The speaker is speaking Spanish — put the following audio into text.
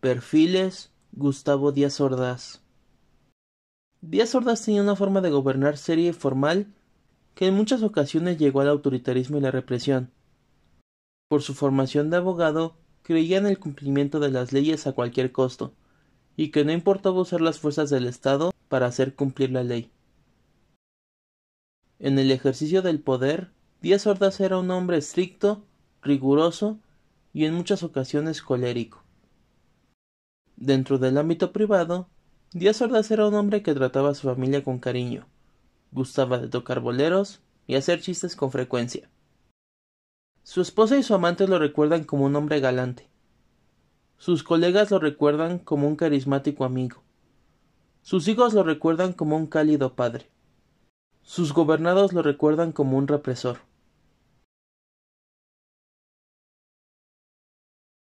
Perfiles Gustavo Díaz Ordaz Díaz Ordaz tenía una forma de gobernar seria y formal que en muchas ocasiones llegó al autoritarismo y la represión. Por su formación de abogado, creía en el cumplimiento de las leyes a cualquier costo, y que no importaba usar las fuerzas del Estado para hacer cumplir la ley. En el ejercicio del poder, Díaz Ordaz era un hombre estricto, riguroso y en muchas ocasiones colérico. Dentro del ámbito privado, Díaz Ordaz era un hombre que trataba a su familia con cariño, gustaba de tocar boleros y hacer chistes con frecuencia. Su esposa y su amante lo recuerdan como un hombre galante. Sus colegas lo recuerdan como un carismático amigo. Sus hijos lo recuerdan como un cálido padre. Sus gobernados lo recuerdan como un represor.